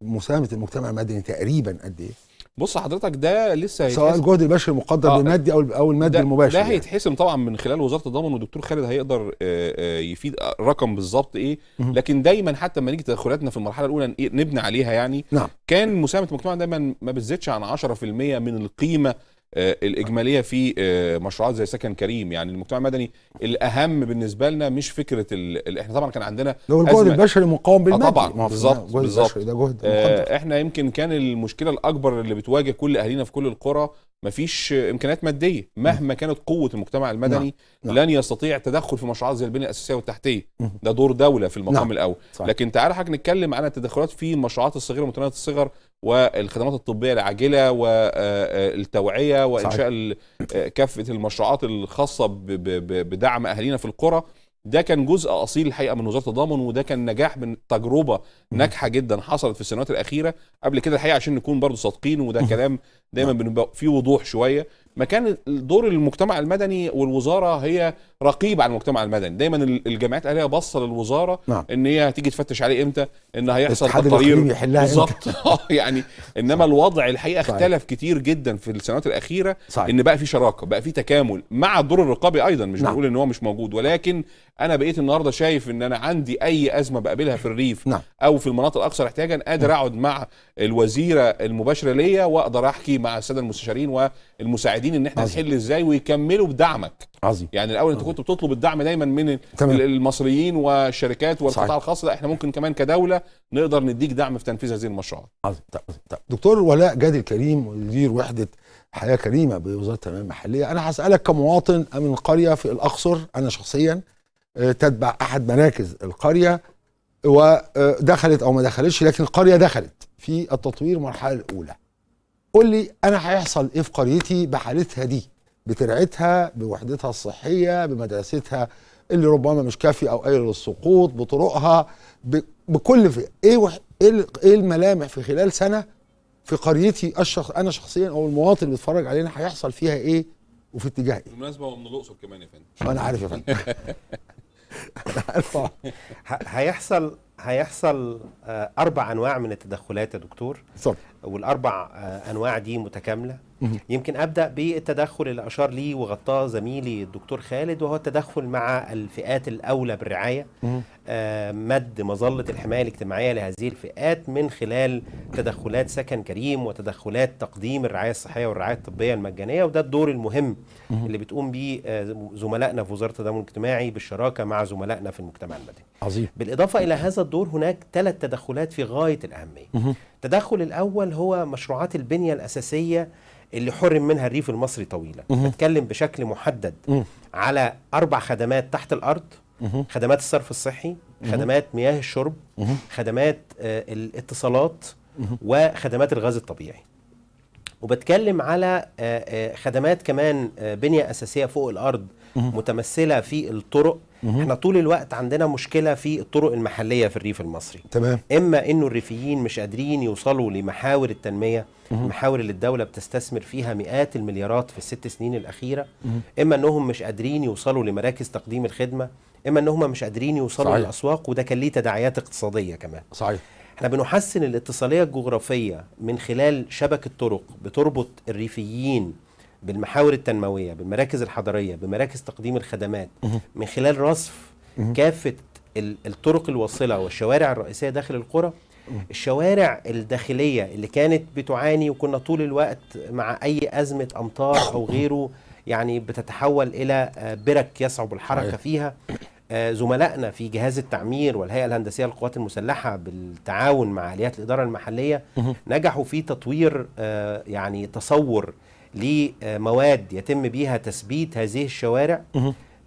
مساهمه المجتمع المدني تقريبا قد ايه؟ بص حضرتك ده لسه هيتحسم سواء الجهد البشري المقدر آه بالمادي او او المادي المباشر ده هيتحسم يعني. طبعا من خلال وزاره الضمان والدكتور خالد هيقدر آه، آه، يفيد آه، رقم بالظبط ايه لكن دايما حتى لما نيجي تدخلاتنا في المرحله الاولى نبني عليها يعني نعم. كان مساهمه المجتمع دايما ما بتزيدش عن 10% من القيمه آه، الاجماليه في آه، مشروعات زي سكن كريم يعني المجتمع المدني الاهم بالنسبه لنا مش فكره ال... احنا طبعا كان عندنا لو الجهد البشري مقاوم آه، بالمادي طبعا بالظبط بالظبط ده جهد آه احنا يمكن كان المشكله الاكبر اللي بتواجه كل اهالينا في كل القرى مفيش امكانيات ماديه نعم. مهما كانت قوه المجتمع المدني نعم. نعم. لن يستطيع التدخل في مشروعات زي البنيه الاساسيه والتحتيه ده دور دوله في المقام نعم. الاول صحيح. لكن تعالى حضرتك نتكلم عن التدخلات في المشروعات الصغيره ومتناهيه الصغر والخدمات الطبيه العاجله والتوعيه آه، آه، وانشاء آه، كافه المشروعات الخاصه بدعم اهالينا في القرى ده كان جزء اصيل الحقيقه من وزاره التضامن وده كان نجاح من تجربه ناجحه جدا حصلت في السنوات الاخيره قبل كده الحقيقه عشان نكون برضو صادقين وده كلام دايما بنبقى فيه وضوح شويه مكان دور المجتمع المدني والوزاره هي رقيب على المجتمع المدني دايما الجامعات الاهليه باصه للوزاره نعم. ان هي هتيجي تفتش عليه امتى ان هيحصل تطهير بالظبط آه، يعني انما الوضع الحقيقه صحيح. اختلف كتير جدا في السنوات الاخيره صحيح. ان بقى في شراكه بقى في تكامل مع الدور الرقابي ايضا مش نعم. بنقول ان هو مش موجود ولكن انا بقيت النهارده شايف ان انا عندي اي ازمه بقابلها في الريف نعم. او في المناطق الاكثر احتياجا قادر نعم. اقعد مع الوزيره المباشره ليا واقدر احكي مع الساده المستشارين والمساعدين مستعدين ان احنا نحل ازاي ويكملوا بدعمك عظيم يعني الاول انت كنت بتطلب الدعم دايما من تمام. المصريين والشركات والقطاع الخاص لا احنا ممكن كمان كدوله نقدر نديك دعم في تنفيذ هذه المشروعات عظيم طب. طب. دكتور ولاء جاد الكريم مدير وحده حياه كريمه بوزاره التنميه المحليه انا هسالك كمواطن من قريه في الاقصر انا شخصيا آه، تتبع احد مراكز القريه ودخلت آه، او ما دخلتش لكن القريه دخلت في التطوير المرحله الاولى قول لي انا هيحصل ايه في قريتي بحالتها دي بترعتها بوحدتها الصحيه بمدرستها اللي ربما مش كافي او قايل للسقوط بطرقها بكل في ايه وح... إيه, ايه الملامح في خلال سنه في قريتي الشخ... انا شخصيا او المواطن اللي بيتفرج علينا هيحصل فيها ايه وفي اتجاه ايه بالمناسبه هو من الاقصر كمان يا فندم انا عارف يا فندم هيحصل هيحصل آه، اربع انواع من التدخلات يا دكتور صح. والاربع آه، انواع دي متكامله يمكن ابدا بالتدخل اللي اشار ليه وغطاه زميلي الدكتور خالد وهو التدخل مع الفئات الاولى بالرعايه آه، مد مظلة الحماية الاجتماعية لهذه الفئات من خلال تدخلات سكن كريم وتدخلات تقديم الرعاية الصحية والرعاية الطبية المجانية وده الدور المهم اللي بتقوم به آه، زملائنا في وزارة التضامن الاجتماعي بالشراكة مع زملائنا في المجتمع المدني عظيم بالإضافة إلى هذا الدور هناك ثلاث تدخلات في غاية الأهمية التدخل الأول هو مشروعات البنية الأساسية اللي حرم منها الريف المصري طويلا بتكلم بشكل محدد على أربع خدمات تحت الأرض خدمات الصرف الصحي خدمات مياه الشرب خدمات آه، الاتصالات وخدمات الغاز الطبيعي وبتكلم على آه، آه، خدمات كمان بنية أساسية فوق الأرض متمثلة في الطرق احنا طول الوقت عندنا مشكلة في الطرق المحلية في الريف المصري تمام إما إنه الريفيين مش قادرين يوصلوا لمحاور التنمية المحاور اللي الدولة بتستثمر فيها مئات المليارات في الست سنين الأخيرة إما إنهم مش قادرين يوصلوا لمراكز تقديم الخدمة اما ان هم مش قادرين يوصلوا صحيح. للاسواق وده كان ليه تداعيات اقتصاديه كمان صحيح احنا بنحسن الاتصاليه الجغرافيه من خلال شبكه طرق بتربط الريفيين بالمحاور التنمويه بالمراكز الحضريه بمراكز تقديم الخدمات من خلال رصف كافه الطرق الواصله والشوارع الرئيسيه داخل القرى الشوارع الداخليه اللي كانت بتعاني وكنا طول الوقت مع اي ازمه امطار او غيره يعني بتتحول الى آه، برك يصعب الحركه فيها آه، زملائنا في جهاز التعمير والهيئه الهندسيه للقوات المسلحه بالتعاون مع اليات الاداره المحليه نجحوا في تطوير آه، يعني تصور لمواد يتم بيها تثبيت هذه الشوارع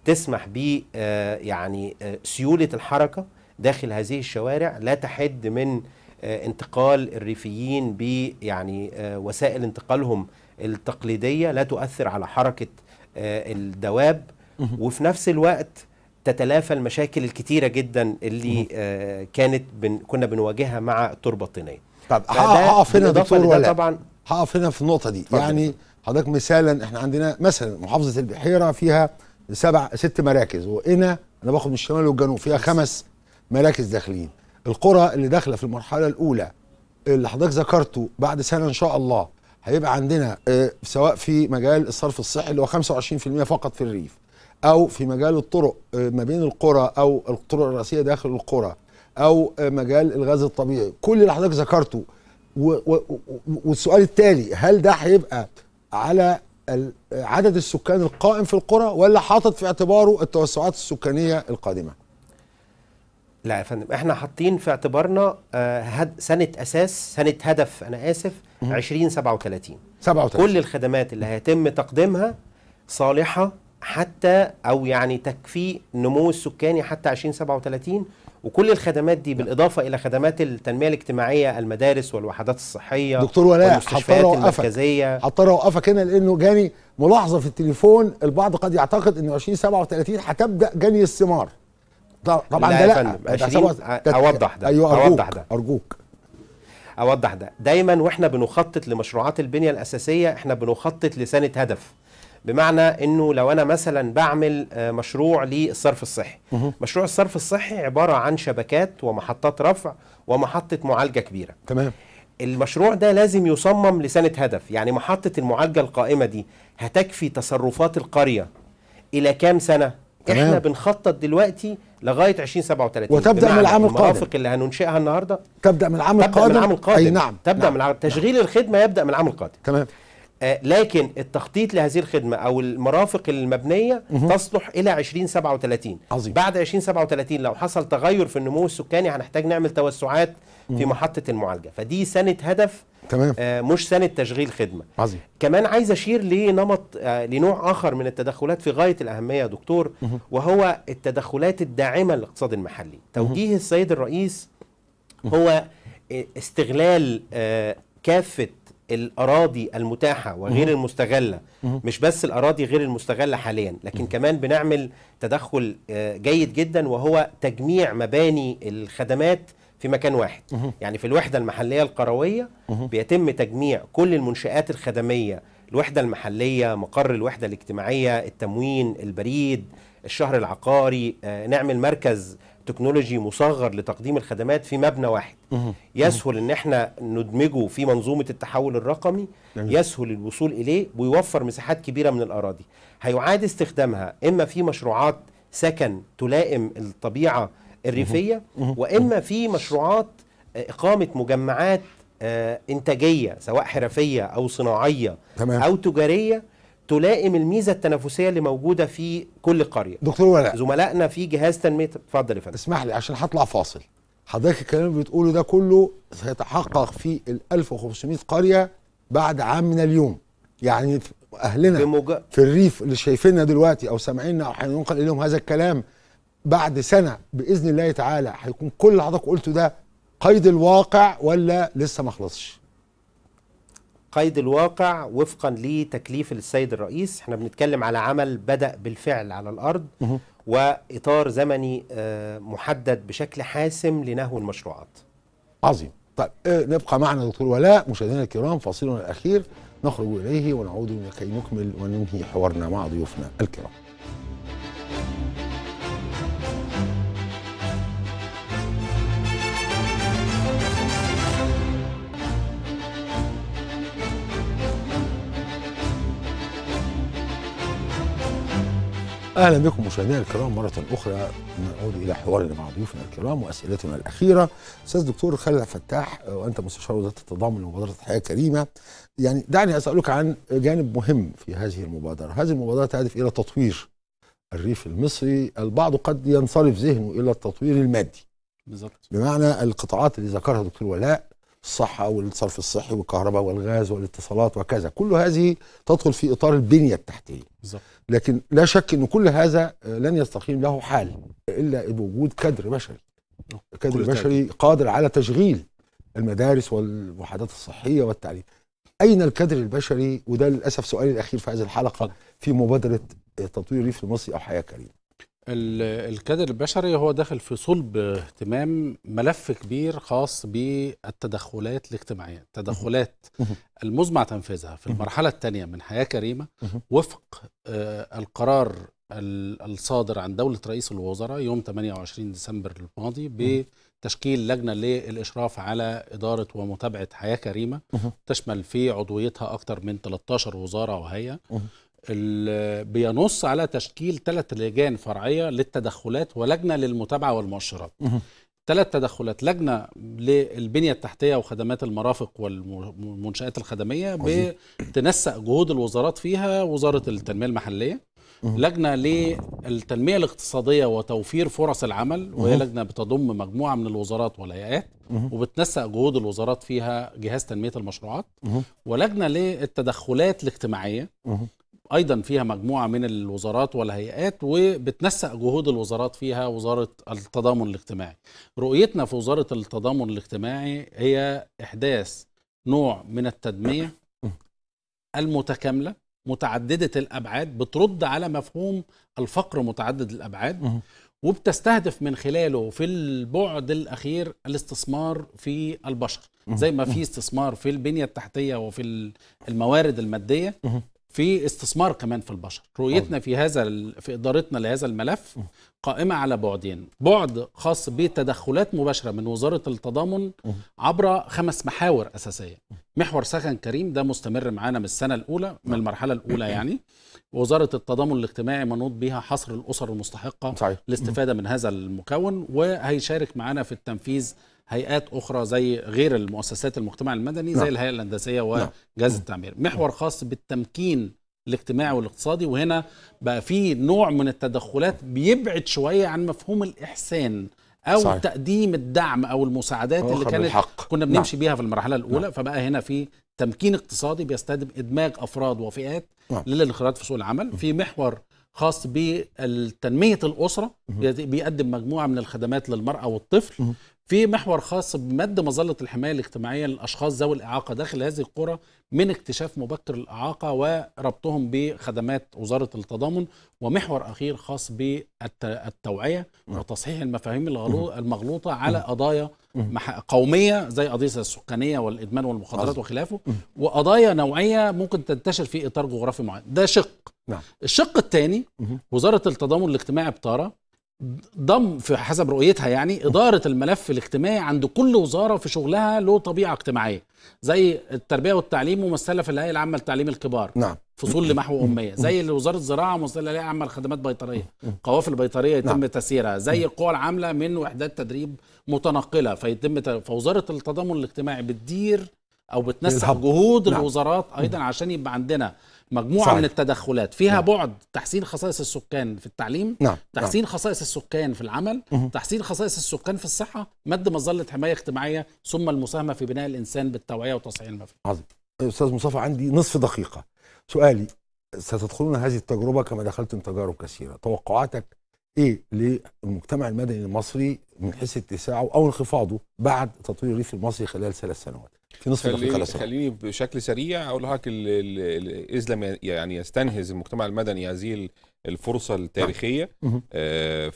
تسمح ب آه، يعني سيوله الحركه داخل هذه الشوارع لا تحد من انتقال الريفيين ب يعني وسائل انتقالهم التقليديه لا تؤثر على حركه الدواب وفي نفس الوقت تتلافى المشاكل الكتيره جدا اللي آه كانت بن كنا بنواجهها مع التربه الطينيه طب هقف هنا دكتور ولا طبعا هقف هنا في النقطه دي يعني حضرتك مثالا احنا عندنا مثلا محافظه البحيره فيها سبع ست مراكز وقنا انا باخد من الشمال والجنوب فيها خمس مراكز داخلين القرى اللي داخله في المرحله الاولى اللي حضرتك ذكرته بعد سنه ان شاء الله هيبقى عندنا آه، سواء في مجال الصرف الصحي اللي هو 25% فقط في الريف او في مجال الطرق آه، ما بين القرى او الطرق الرئيسيه داخل القرى او آه، مجال الغاز الطبيعي كل اللي حضرتك ذكرته والسؤال التالي هل ده هيبقى على آه، عدد السكان القائم في القرى ولا حاطط في اعتباره التوسعات السكانيه القادمه لا يا فندم احنا حاطين في اعتبارنا سنه اساس سنه هدف انا اسف 2037 37 كل الخدمات اللي هيتم تقديمها صالحه حتى او يعني تكفي نمو السكاني حتى 2037 وكل الخدمات دي بالاضافه الى خدمات التنميه الاجتماعيه المدارس والوحدات الصحيه دكتور ولاء حطر وقفك حطر اوقفك هنا لانه جاني ملاحظه في التليفون البعض قد يعتقد انه 2037 هتبدا جني الثمار طبعا لا ده لا, لا. اوضح ده ايوه ارجوك أوضح ده. ارجوك اوضح ده دايما واحنا بنخطط لمشروعات البنيه الاساسيه احنا بنخطط لسنه هدف بمعنى انه لو انا مثلا بعمل آه، مشروع للصرف الصحي مشروع الصرف الصحي عباره عن شبكات ومحطات رفع ومحطه معالجه كبيره تمام المشروع ده لازم يصمم لسنه هدف يعني محطه المعالجه القائمه دي هتكفي تصرفات القريه الى كام سنه تمام. احنا بنخطط دلوقتي لغايه 2037 وتبدا من العام القادم المرافق اللي هننشئها النهارده تبدا من العام القادم تبدا من العام القادم اي نعم تبدا نعم. من العام تشغيل نعم. الخدمه يبدا من العام القادم تمام آه، لكن التخطيط لهذه الخدمة أو المرافق المبنية تصلح إلى 2037 عظيم. بعد 2037 لو حصل تغير في النمو السكاني هنحتاج نعمل توسعات في محطة المعالجة فدي سنة هدف تمام. آه مش سنة تشغيل خدمة عظيم. كمان عايز أشير لنمط آه لنوع آخر من التدخلات في غاية الأهمية يا دكتور وهو التدخلات الداعمة للاقتصاد المحلي توجيه السيد الرئيس هو استغلال آه كافة الاراضي المتاحه وغير مه. المستغله مه. مش بس الاراضي غير المستغله حاليا لكن مه. كمان بنعمل تدخل آه، جيد جدا وهو تجميع مباني الخدمات في مكان واحد مه. يعني في الوحده المحليه القرويه مه. بيتم تجميع كل المنشات الخدميه الوحده المحليه مقر الوحده الاجتماعيه التموين البريد الشهر العقاري آه، نعمل مركز تكنولوجي مصغر لتقديم الخدمات في مبنى واحد يسهل ان احنا ندمجه في منظومه التحول الرقمي يسهل الوصول اليه ويوفر مساحات كبيره من الاراضي هيعاد استخدامها اما في مشروعات سكن تلائم الطبيعه الريفيه واما في مشروعات اقامه مجمعات آه، انتاجيه سواء حرفيه او صناعيه تمام. او تجاريه تلائم الميزه التنافسيه اللي موجوده في كل قريه دكتور ولاء زملائنا في جهاز تنميه اتفضل يا فندم اسمح لي عشان هطلع فاصل حضرتك الكلام اللي بتقوله ده كله سيتحقق في ال 1500 قريه بعد عام من اليوم يعني اهلنا بمج... في الريف اللي شايفيننا دلوقتي او سامعيننا او هينقل اليهم هذا الكلام بعد سنه باذن الله تعالى هيكون كل اللي حضرتك قلته ده قيد الواقع ولا لسه ما خلصش قيد الواقع وفقا لتكليف السيد الرئيس احنا بنتكلم على عمل بدأ بالفعل على الأرض وإطار زمني آه، محدد بشكل حاسم لنهو المشروعات عظيم طيب آه، نبقى معنا دكتور ولاء مشاهدينا الكرام فاصلنا الأخير نخرج إليه ونعود لكي نكمل وننهي حوارنا مع ضيوفنا الكرام اهلا بكم مشاهدينا الكرام مره اخرى نعود الى حوارنا مع ضيوفنا الكرام واسئلتنا الاخيره استاذ دكتور خالد فتاح وانت مستشار وزاره التضامن لمبادره الحياه الكريمه يعني دعني اسالك عن جانب مهم في هذه المبادره هذه المبادره تهدف الى تطوير الريف المصري البعض قد ينصرف ذهنه الى التطوير المادي بالظبط بمعنى القطاعات اللي ذكرها دكتور ولاء الصحة والصرف الصحي والكهرباء والغاز والاتصالات وكذا كل هذه تدخل في إطار البنية التحتية لكن لا شك أن كل هذا لن يستقيم له حال إلا بوجود كادر بشري نعم. كادر بشري قادر على تشغيل المدارس والوحدات الصحية والتعليم أين الكادر البشري وده للأسف سؤالي الأخير في هذه الحلقة في مبادرة تطوير الريف المصري أو حياة كريمة الكادر البشري هو داخل في صلب اهتمام ملف كبير خاص بالتدخلات الاجتماعية التدخلات المزمع تنفيذها في المرحلة الثانية من حياة كريمة وفق آه، القرار الصادر عن دولة رئيس الوزراء يوم 28 ديسمبر الماضي بتشكيل لجنة للإشراف على إدارة ومتابعة حياة كريمة تشمل في عضويتها أكثر من 13 وزارة وهيئة بينص على تشكيل ثلاث لجان فرعيه للتدخلات ولجنه للمتابعه والمؤشرات ثلاث تدخلات لجنه للبنيه التحتيه وخدمات المرافق والمنشات الخدميه بتنسق جهود الوزارات فيها وزاره التنميه المحليه لجنه للتنميه الاقتصاديه وتوفير فرص العمل وهي لجنه بتضم مجموعه من الوزارات والهيئات وبتنسق جهود الوزارات فيها جهاز تنميه المشروعات ولجنه للتدخلات الاجتماعيه ايضا فيها مجموعه من الوزارات والهيئات وبتنسق جهود الوزارات فيها وزاره التضامن الاجتماعي. رؤيتنا في وزاره التضامن الاجتماعي هي احداث نوع من التدميع المتكامله متعدده الابعاد بترد على مفهوم الفقر متعدد الابعاد وبتستهدف من خلاله في البعد الاخير الاستثمار في البشر زي ما في استثمار في البنيه التحتيه وفي الموارد الماديه في استثمار كمان في البشر رؤيتنا في هذا في ادارتنا لهذا الملف قائمه على بعدين بعد خاص بتدخلات مباشره من وزاره التضامن عبر خمس محاور اساسيه محور سكن كريم ده مستمر معانا من السنه الاولى من المرحله الاولى يعني وزاره التضامن الاجتماعي منوط بها حصر الاسر المستحقه صحيح. للاستفاده من هذا المكون وهيشارك معانا في التنفيذ هيئات اخرى زي غير المؤسسات المجتمع المدني زي نعم. الهيئه الهندسيه نعم. وجهاز التعمير محور خاص بالتمكين الاجتماعي والاقتصادي وهنا بقى في نوع من التدخلات بيبعد شويه عن مفهوم الاحسان او صحيح. تقديم الدعم او المساعدات اللي كانت الحق. كنا بنمشي نعم. بيها في المرحله الاولى نعم. فبقى هنا في تمكين اقتصادي بيستهدف ادماج افراد وفئات نعم. للانخراط في سوق العمل في محور خاص بتنميه الاسره بيقدم مجموعه من الخدمات للمراه والطفل في محور خاص بمد مظله الحمايه الاجتماعيه للاشخاص ذوي الاعاقه داخل هذه القرى من اكتشاف مبكر الاعاقه وربطهم بخدمات وزاره التضامن ومحور اخير خاص بالتوعيه وتصحيح المفاهيم المغلوطه على قضايا قوميه زي قضيه السكانيه والادمان والمخدرات وخلافه وقضايا نوعيه ممكن تنتشر في اطار جغرافي معين ده شق نعم. الشق الثاني وزاره التضامن الاجتماعي بتاره ضم في حسب رؤيتها يعني إدارة الملف الاجتماعي عند كل وزارة في شغلها له طبيعة اجتماعية زي التربية والتعليم ممثلة في الهيئة العامة لتعليم الكبار نعم فصول لمحو أمية زي وزارة الزراعة ممثلة الهيئة العامة لخدمات بيطرية قوافل بيطرية يتم نعم. تسييرها زي القوى العاملة من وحدات تدريب متنقلة فيتم ت... فوزارة التضامن الاجتماعي بتدير أو بتنسق جهود نعم. الوزارات أيضا عشان يبقى عندنا مجموعه صحيح. من التدخلات فيها نعم. بعد تحسين خصائص السكان في التعليم نعم. نعم. تحسين نعم. خصائص السكان في العمل مه. تحسين خصائص السكان في الصحه مد مظله حمايه اجتماعيه ثم المساهمه في بناء الانسان بالتوعيه وتصحيح المفاهيم عظيم استاذ مصطفى عندي نصف دقيقه سؤالي ستدخلون هذه التجربه كما دخلتم تجارب كثيره توقعاتك ايه للمجتمع المدني المصري من حيث اتساعه او انخفاضه بعد تطوير الريف المصري خلال ثلاث سنوات في نصف خلاص خليني بشكل سريع اقول لحضرتك الاسلام يعني يستنهز المجتمع المدني هذه الفرصه نعم. التاريخيه آه،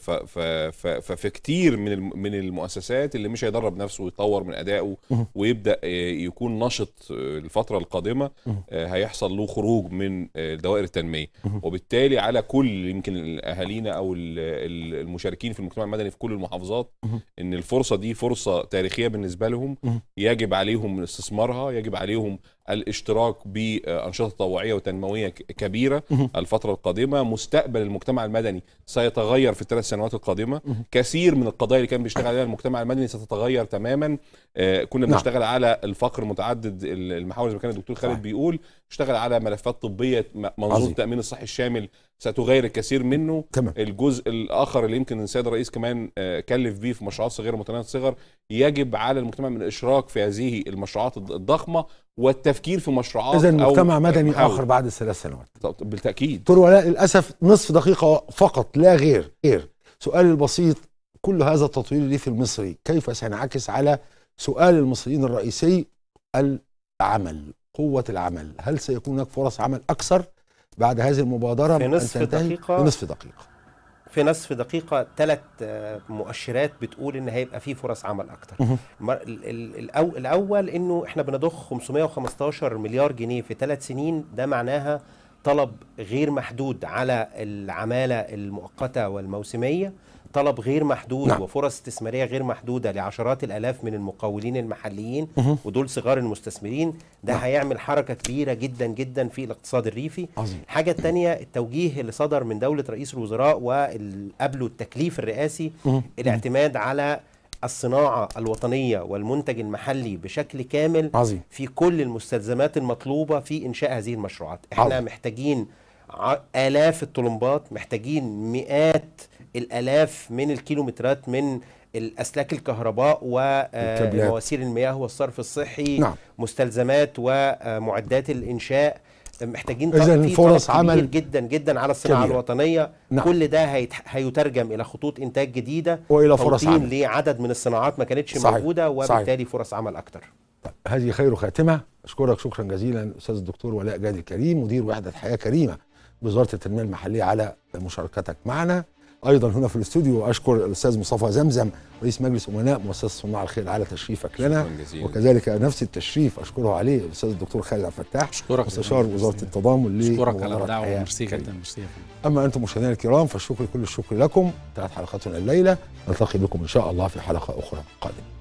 ففي كتير من من المؤسسات اللي مش هيدرب نفسه ويطور من ادائه ويبدا آه، يكون نشط آه، الفتره القادمه هيحصل له خروج من دوائر التنميه وبالتالي على كل يمكن اهالينا او المشاركين في المجتمع المدني في كل المحافظات ان الفرصه دي فرصه تاريخيه بالنسبه لهم يجب عليهم استثمارها يجب عليهم الاشتراك بانشطه طوعيه وتنمويه كبيره الفتره القادمه، مستقبل المجتمع المدني سيتغير في الثلاث سنوات القادمه، كثير من القضايا اللي كان بيشتغل عليها المجتمع المدني ستتغير تماما، آه، كنا نعم. بنشتغل على الفقر متعدد المحاور زي ما كان الدكتور خالد بيقول، اشتغل على ملفات طبيه منظومه التامين الصحي الشامل ستغير الكثير منه تمام. الجزء الاخر اللي يمكن السيد الرئيس كمان آه، كلف بيه في مشروعات صغيره متناهيه الصغر يجب على المجتمع من الاشراك في هذه المشروعات الضخمه والتفكير في مشروعات اذا مجتمع مدني اخر بعد الثلاث سنوات بالتاكيد دكتور ولاء للاسف نصف دقيقه فقط لا غير غير سؤالي البسيط كل هذا التطوير ليه في المصري كيف سينعكس على سؤال المصريين الرئيسي العمل قوه العمل هل سيكون هناك فرص عمل اكثر بعد هذه المبادره في نصف دقيقه في نصف دقيقه في نصف دقيقة ثلاث آه، مؤشرات بتقول إن هيبقى في فرص عمل أكتر الأول إنه إحنا بنضخ 515 مليار جنيه في ثلاث سنين ده معناها طلب غير محدود على العمالة المؤقتة والموسمية طلب غير محدود نعم. وفرص استثماريه غير محدوده لعشرات الالاف من المقاولين المحليين مه. ودول صغار المستثمرين ده نعم. هيعمل حركه كبيره جدا جدا في الاقتصاد الريفي عظيم. حاجه تانية التوجيه اللي صدر من دوله رئيس الوزراء وقبله التكليف الرئاسي مه. الاعتماد على الصناعة الوطنية والمنتج المحلي بشكل كامل عظيم. في كل المستلزمات المطلوبة في إنشاء هذه المشروعات احنا عظيم. محتاجين آلاف الطلمبات محتاجين مئات الالاف من الكيلومترات من الاسلاك الكهرباء ومواسير آه، المياه والصرف الصحي نعم. مستلزمات ومعدات آه، الانشاء محتاجين اذا فرص عمل جدا جدا على الصناعه كبيرة. الوطنيه نعم. كل ده هيترجم الى خطوط انتاج جديده والى فرص عمل لعدد من الصناعات ما كانتش صحيح. موجوده وبالتالي صحيح. فرص عمل اكتر هذه خير خاتمه اشكرك شكرا جزيلا استاذ الدكتور ولاء جاد الكريم مدير وحده حياه كريمه بوزاره التنميه المحليه على مشاركتك معنا ايضا هنا في الاستوديو واشكر الاستاذ مصطفى زمزم رئيس مجلس امناء مؤسسه صناع الخير على تشريفك لنا وكذلك نفس التشريف اشكره عليه الاستاذ الدكتور خالد عبد الفتاح مستشار وزاره التضامن اشكرك على الدعوه ميرسي جدا ميرسي اما انتم مشاهدينا الكرام فالشكر كل الشكر لكم انتهت حلقتنا الليله نلتقي بكم ان شاء الله في حلقه اخرى قادمه